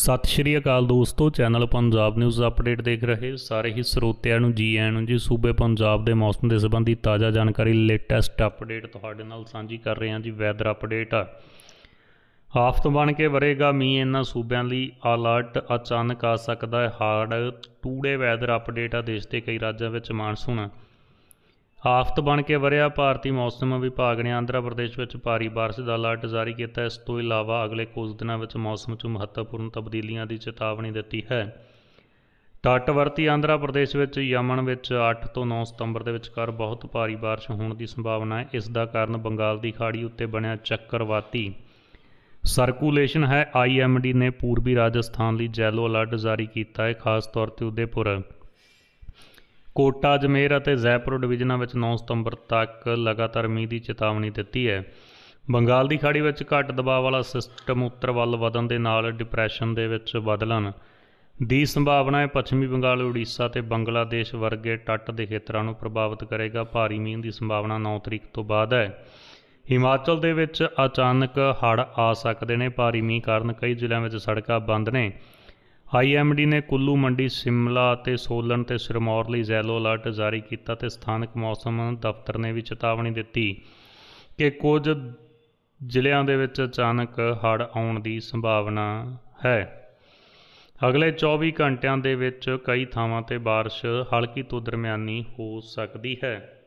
ਸਤਿ ਸ਼੍ਰੀ ਅਕਾਲ ਦੋਸਤੋ channel Punjab news update ਦੇਖ ਰਹੇ ਸਾਰੇ ਹੀ ਸਰੋਤਿਆਂ ਨੂੰ ਜੀ ਆਇਆਂ ਨੂੰ ਜੀ ਸੂਬੇ ਪੰਜਾਬ ਦੇ ਮੌਸਮ ਦੇ ਸੰਬੰਧੀ ਤਾਜ਼ਾ ਜਾਣਕਾਰੀ ਲੇਟੈਸਟ ਅਪਡੇਟ ਤੁਹਾਡੇ ਨਾਲ ਸਾਂਝੀ ਕਰ ਰਹੇ ਹਾਂ ਜੀ ਵੈਦਰ ਅਪਡੇਟ ਹਾਫਤ ਬਣ ਕੇ ਵਰੇਗਾ ਮੀਂਹ ਇਹਨਾਂ ਸੂਬਿਆਂ ਲਈ ਅਲਰਟ ਅਚਾਨਕ ਆ ਸਕਦਾ ਹੈ ਹਾਰਡ ਟੂਡੇ ਵੈਦਰ ਅਪਡੇਟ ਆ ਦੇਸ਼ ਦੇ ਕਈ ਰਾਜਾਂ ਵਿੱਚ ਮਾਨਸੂਨ ਆਫਤ ਬਣ ਕੇ ਵਰਿਆ ਭਾਰਤੀ ਮੌਸਮ ਵਿਭਾਗ ਨੇ ਆਂਧਰਾ ਪ੍ਰਦੇਸ਼ ਵਿੱਚ ਭਾਰੀ بارش ਦਾ ਅਲਰਟ ਜਾਰੀ ਕੀਤਾ ਇਸ ਤੋਂ ਇਲਾਵਾ ਅਗਲੇ ਕੁਝ ਦਿਨਾਂ ਵਿੱਚ ਮੌਸਮ 'ਚ ਮਹੱਤਵਪੂਰਨ ਤਬਦੀਲੀਆਂ ਦੀ ਚੇਤਾਵਨੀ ਦਿੱਤੀ ਹੈ ਤੱਟਵਰਤੀ ਆਂਧਰਾ ਪ੍ਰਦੇਸ਼ ਵਿੱਚ ਯਮਨ ਵਿੱਚ 8 ਤੋਂ 9 ਸਤੰਬਰ ਦੇ ਵਿਚਕਾਰ ਬਹੁਤ ਭਾਰੀ بارش ਹੋਣ ਦੀ ਸੰਭਾਵਨਾ ਹੈ ਇਸ ਦਾ ਕਾਰਨ ਬੰਗਾਲ ਦੀ ਖਾੜੀ ਉੱਤੇ ਬਣਿਆ ਚੱਕਰਵਾਤੀ ਸਰਕੂਲੇਸ਼ਨ ਹੈ ਆਈਐਮਡੀ ਨੇ ਪੂਰਬੀ ਰਾਜਸਥਾਨ ਲਈ ਜੈਲੋ ਅਲਰਟ ਜਾਰੀ ਕੀਤਾ ਹੈ ਖਾਸ ਤੌਰ ਤੇ ਉਦੇਪੁਰ ਕੋਟਾ ਜਮੇਰ ਅਤੇ ਜ਼ੈਪੁਰ ਡਿਵੀਜ਼ਨਾਂ ਵਿੱਚ 9 ਸਤੰਬਰ ਤੱਕ ਲਗਾਤਾਰ ਮੀਂਹ ਦੀ ਚੇਤਾਵਨੀ ਦਿੱਤੀ ਹੈ ਬੰਗਾਲ ਦੀ ਖਾੜੀ ਵਿੱਚ ਘੱਟ ਦਬਾਅ ਵਾਲਾ ਸਿਸਟਮ ਉੱਤਰ ਵੱਲ ਵਧਣ ਦੇ ਨਾਲ ਡਿਪਰੈਸ਼ਨ ਦੇ ਵਿੱਚ ਬਦਲਣ ਦੀ ਸੰਭਾਵਨਾ ਹੈ ਪੱਛਮੀ ਬੰਗਾਲ ਉੜੀਸਾ ਤੇ ਬੰਗਲਾਦੇਸ਼ ਵਰਗੇ ਟੱਟ ਦੇ ਖੇਤਰਾਂ ਨੂੰ ਪ੍ਰਭਾਵਿਤ ਕਰੇਗਾ ਭਾਰੀ ਮੀਂਹ ਦੀ ਸੰਭਾਵਨਾ 9 ਤਰੀਕ ਤੋਂ ਬਾਅਦ ਹੈ ਹਿਮਾਚਲ ਦੇ ਵਿੱਚ ਅਚਾਨਕ ਹੜ੍ਹ ਆ ਸਕਦੇ ਨੇ ਭਾਰੀ ਮੀਂਹ ਕਾਰਨ ਕਈ ਜ਼ਿਲ੍ਹਿਆਂ ਵਿੱਚ ਸੜਕਾਂ ਬੰਦ ਨੇ ਆਈਐਮਡੀ ਨੇ ਕੁੱਲੂ ਮੰਡੀ ਸਿਮਲਾ ਅਤੇ ਸੋਲਨ ਤੇ ਸਿਰਮੌਰ ਲਈ ਜ਼ੈਲੋ ਅਲਰਟ ਜਾਰੀ ਕੀਤਾ ਤੇ ਸਥਾਨਕ ਮੌਸਮ ਦਫ਼ਤਰ ਨੇ ਵੀ ਚੇਤਾਵਨੀ ਦਿੱਤੀ ਕਿ ਕੁਝ ਜ਼ਿਲ੍ਹਿਆਂ ਦੇ ਵਿੱਚ ਅਚਾਨਕ ਹੜ੍ਹ ਆਉਣ ਦੀ ਸੰਭਾਵਨਾ ਹੈ ਅਗਲੇ 24 ਘੰਟਿਆਂ ਦੇ ਵਿੱਚ ਕਈ ਥਾਵਾਂ ਤੇ بارش ਹਲਕੀ ਤੋਂ ਦਰਮਿਆਨੀ ਹੋ ਸਕਦੀ ਹੈ